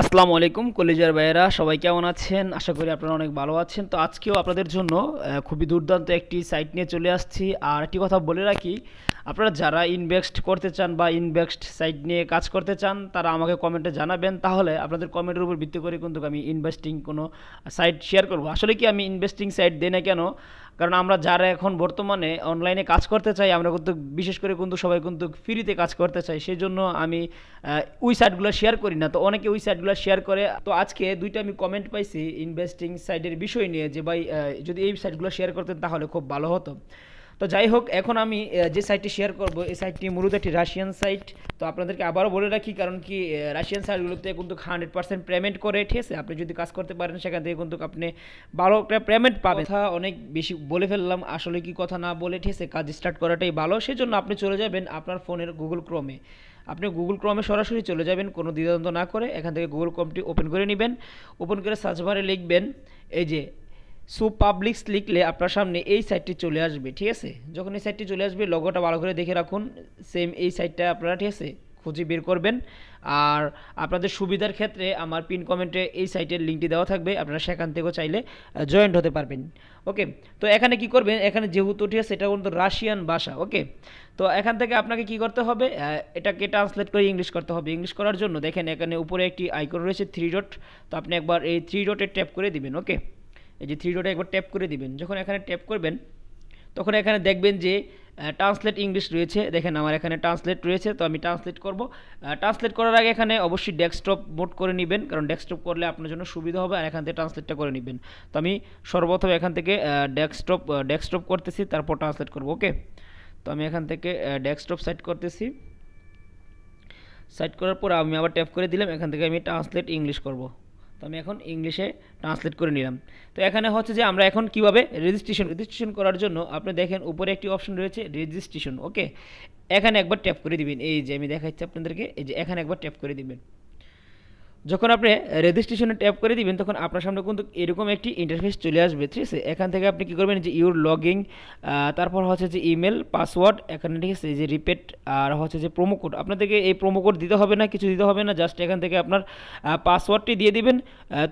আসসালামু আলাইকুম কলেজের ভাইয়েরা সবাই কেমন আছেন আশা করি আপনারা অনেক ভালো আছেন তো আজকেও আপনাদের জন্য খুবই দুর্দান্ত একটি সাইট নিয়ে চলে আসছি আর একটি কথা বলে রাখি আপনারা যারা ইনভেস্ট করতে চান বা ইনভেস্ট সাইট নিয়ে কাজ করতে চান তারা আমাকে কমেন্টে জানাবেন তাহলে আপনাদের কমেন্টের উপর ভিত্তি করে কিন্তু আমি ইনভেস্টিং কোনো সাইট শেয়ার করবো আসলে কি আমি ইনভেস্টিং সাইট দিই না কেন কারণ আমরা যারা এখন বর্তমানে অনলাইনে কাজ করতে চাই আমরা কিন্তু বিশেষ করে কিন্তু সবাই কিন্তু ফ্রিতে কাজ করতে চাই সেই জন্য আমি ওই সাইটগুলো শেয়ার করি না তো অনেকে ওই সাইটগুলো শেয়ার করে তো আজকে দুইটা আমি কমেন্ট পাইছি ইনভেস্টিং সাইটের বিষয় নিয়ে যে ভাই যদি এই সাইটগুলো শেয়ার করতেন তাহলে খুব ভালো হতো তো যাই হোক এখন আমি যে সাইটটি শেয়ার করব এই সাইটটি মূলত একটি রাশিয়ান সাইট তো আপনাদেরকে আবারও বলে রাখি কারণ কি রাশিয়ান সাইটগুলোতে কিন্তু হান্ড্রেড পার্সেন্ট পেমেন্ট করে ঠিক আছে আপনি যদি কাজ করতে পারেন সেখান থেকে কিন্তু আপনি ভালো একটা পেমেন্ট পাবেন কথা অনেক বেশি বলে ফেললাম আসলে কি কথা না বলে ঠিক আছে কাজ স্টার্ট করাটাই ভালো সেজন্য আপনি চলে যাবেন আপনার ফোনের গুগল ক্রোমে আপনি গুগল ক্রমে সরাসরি চলে যাবেন কোনো দ্বিধাদ্বন্দ্ব না করে এখান থেকে গুগল ক্রমটি ওপেন করে নেবেন ওপেন করে সার্চ বারে লিখবেন এই যে সো পাবলিক্স লিখলে আপনার সামনে এই সাইটটি চলে আসবে ঠিক আছে যখন এই সাইটটি চলে আসবে লগোটা ভালো করে দেখে রাখুন সেম এই সাইটটা আপনারা ঠিক আছে খুঁজে বের করবেন আর আপনাদের সুবিধার ক্ষেত্রে আমার পিন কমেন্টে এই সাইটের লিঙ্কটি দেওয়া থাকবে আপনারা সেখান থেকেও চাইলে জয়েন্ট হতে পারবেন ওকে তো এখানে কি করবেন এখানে যেহেতু ঠিক আছে এটা কিন্তু রাশিয়ান ভাষা ওকে তো এখান থেকে আপনাকে কি করতে হবে এটাকে ট্রান্সলেট করে ইংলিশ করতে হবে ইংলিশ করার জন্য দেখেন এখানে উপরে একটি আইকন রয়েছে থ্রি ডট তো আপনি একবার এই থ্রি ডটে ট্যাপ করে দিবেন ওকে এই যে থ্রি ডটে একবার ট্যাপ করে দিবেন যখন এখানে ট্যাপ করবেন তখন এখানে দেখবেন যে ট্রান্সলেট ইংলিশ রয়েছে দেখেন আমার এখানে ট্রান্সলেট রয়েছে তো আমি ট্রান্সলেট করব ট্রান্সলেট করার আগে এখানে অবশ্যই ডেস্কটপ মোড করে নেবেন কারণ ডেস্কটপ করলে আপনার জন্য সুবিধা হবে আর এখান থেকে ট্রান্সলেটটা করে নেবেন তো আমি সর্বপ্রথম এখান থেকে ডেস্কটপ ডেস্কটপ করতেছি তারপর ট্রান্সলেট করব ওকে তো আমি এখান থেকে ডেস্কটপ সাইট করতেছি সাইট করার পর আমি আবার ট্যাপ করে দিলাম এখান থেকে আমি ট্রান্সলেট ইংলিশ করব তো আমি এখন ইংলিশে ট্রান্সলেট করে নিলাম তো এখানে হচ্ছে যে আমরা এখন কিভাবে রেজিস্ট্রেশন রেজিস্ট্রেশন করার জন্য আপনি দেখেন উপরে একটি অপশন রয়েছে রেজিস্ট্রেশন ওকে এখানে একবার ট্যাপ করে দিবেন এই যে আমি দেখাচ্ছি আপনাদেরকে এই যে এখানে একবার ট্যাপ করে দিবেন যখন আপনি রেজিস্ট্রেশনে ট্যাপ করে দিবেন তখন আপনার সামনে কিন্তু এরকম একটি ইন্টারফেস চলে আসবে ঠিক আছে এখান থেকে আপনি কী করবেন যে ইউর লগিং তারপর হচ্ছে যে ইমেল পাসওয়ার্ড এখানে ঠিক আছে যে রিপেট আর হচ্ছে যে প্রোমো কোড আপনাদেরকে এই প্রোমো কোড দিতে হবে না কিছু দিতে হবে না জাস্ট এখান থেকে আপনার পাসওয়ার্ডটি দিয়ে দিবেন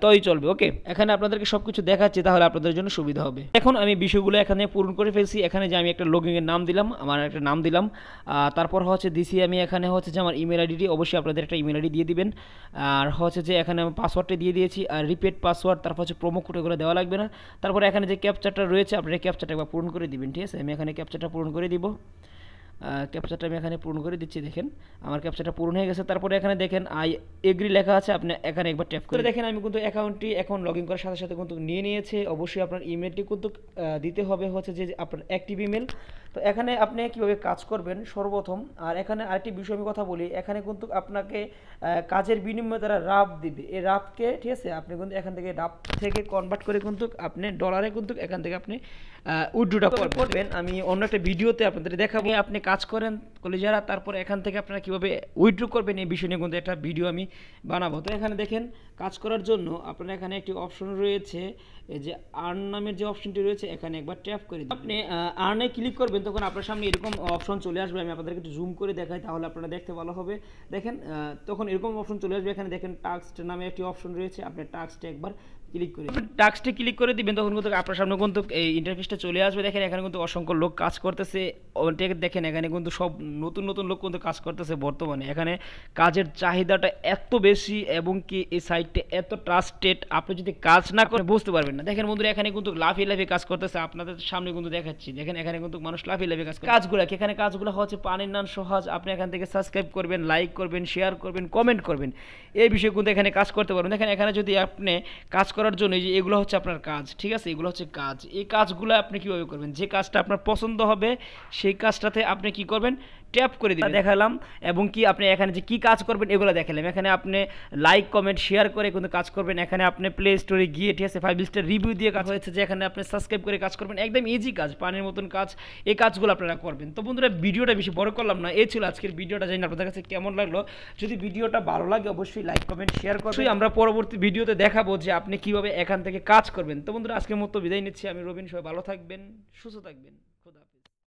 তই চলবে ওকে এখানে আপনাদেরকে সব কিছু দেখাচ্ছে তাহলে আপনাদের জন্য সুবিধা হবে এখন আমি বিষয়গুলো এখানে পূরণ করে ফেলছি এখানে যে আমি একটা লগিংয়ের নাম দিলাম আমার একটা নাম দিলাম তারপর হচ্ছে দিছি আমি এখানে হচ্ছে যে আমার ইমেল আইডিটি অবশ্যই আপনাদের একটা ইমেল আইডি দিয়ে দিবেন আর তারপর হচ্ছে যে এখানে আমি পাসওয়ার্ডটা দিয়ে দিয়েছি আর রিপিট পাসওয়ার্ড তারপর হচ্ছে প্রোমো কোড এগুলো দেওয়া লাগবে না তারপর এখানে যে ক্যাপচারটা রয়েছে আপনি ক্যাপচারটা একবার পূরণ করে দিবেন ঠিক আছে আমি এখানে ক্যাপচারটা পূরণ করে দিব ক্যাপচারটা আমি এখানে পূরণ করে দিচ্ছি দেখেন আমার ক্যাপচারটা পূরণ হয়ে গেছে তারপরে এখানে দেখেন আই এগ্রি লেখা আছে আপনি এখানে একবার ট্যাপ করে দেখেন আমি কিন্তু অ্যাকাউন্টটি এখন লগ ইন করার সাথে সাথে কিন্তু নিয়ে নিয়েছে অবশ্যই আপনার ইমেলটি কিন্তু দিতে হবে হচ্ছে যে আপনার অ্যাক্টিভ ইমেল তো এখানে আপনি কীভাবে কাজ করবেন সর্বপ্রথম আর এখানে আরেকটি বিষয় আমি কথা বলি এখানে কিন্তু আপনাকে কাজের বিনিময়ে তারা রাফ দিবে এই রাফকে ঠিক আছে আপনি কিন্তু এখান থেকে রাফ থেকে কনভার্ট করে কিন্তু আপনি ডলারে কিন্তু এখান থেকে আপনি উড্ডুটা করবেন আমি অন্য একটা ভিডিওতে আপনাদের দেখাবো আপনি কাজ করেন কলেজারা তারপর এখান থেকে আপনারা কীভাবে উইড্রু করবেন এই বিষয় নিয়ে কিন্তু একটা ভিডিও আমি বানাবো তো এখানে দেখেন কাজ করার জন্য আপনার এখানে একটি অপশন রয়েছে যে আর্ন নামের যে অপশনটি রয়েছে এখানে একবার ট্যাপ করে আপনি আর্নে ক্লিক করবেন তখন আপনার সামনে এরকম অপশন চলে আসবে আমি আপনাদেরকে একটু জুম করে দেখাই তাহলে আপনারা দেখতে ভালো হবে দেখেন তখন এরকম অপশন চলে আসবে এখানে দেখেন টাক্সট নামে একটি অপশন রয়েছে আপনি টাক্সটে একবার ক্লিক করে টাক্সটি ক্লিক করে দিবেন তখন কিন্তু আপনার সামনে কিন্তু এই ইন্টারফেসটা চলে আসবে দেখেন এখানে কিন্তু অসংখ্য লোক কাজ করতেছে দেখেন এখানে কিন্তু সব নতুন নতুন লোক কিন্তু কাজ করতেছে বর্তমানে এখানে কাজের চাহিদাটা এত বেশি এবং কি এই সাইটটা এত ট্রাস্টেড আপনি যদি কাজ না করে বুঝতে পারবেন না দেখেন বন্ধুরা এখানে কিন্তু লাফিয়ে লাফিয়ে কাজ করতেছে আপনাদের সামনে কিন্তু দেখাচ্ছি দেখেন এখানে কিন্তু মানুষ লাফিয়ে লাফিয়ে কাজ কাজগুলো এখানে কাজগুলো হচ্ছে পানির নাম সহজ আপনি এখান থেকে সাবস্ক্রাইব করবেন লাইক করবেন শেয়ার করবেন কমেন্ট করবেন এই বিষয়ে কিন্তু এখানে কাজ করতে পারবেন দেখেন এখানে যদি আপনি কাজ করার করার জন্য যে এগুলো হচ্ছে আপনার কাজ ঠিক আছে এগুলো হচ্ছে কাজ এই কাজগুলো আপনি কীভাবে করবেন যে কাজটা আপনার পছন্দ হবে সেই কাজটাতে আপনি কি করবেন ট্যাপ করে দিয়ে দেখালাম এবং কি আপনি এখানে যে কী কাজ করবেন এগুলো দেখালাম এখানে আপনি লাইক কমেন্ট শেয়ার করে কিন্তু কাজ করবেন এখানে আপনি প্লে স্টোরে গিয়ে ঠিক আছে ফাইভ স্টার রিভিউ দিয়ে কাজ হয়েছে যে এখানে আপনি সাবস্ক্রাইব করে কাজ করবেন একদম ইজি কাজ পানির মতন কাজ এই কাজগুলো আপনারা করবেন তো বন্ধুরা ভিডিওটা বেশি বড় করলাম না এই ছিল আজকের ভিডিওটা জানি আপনাদের কাছে কেমন লাগলো যদি ভিডিওটা ভালো লাগে অবশ্যই লাইক কমেন্ট শেয়ার করবেন আমরা পরবর্তী ভিডিওতে দেখাবো যে আপনি কিভাবে এখান থেকে কাজ করবেন তো বন্ধুরা আজকের মতো বিদায় নিচ্ছি আমি রবীন সবাই ভালো থাকবেন সুস্থ থাকবেন খুদা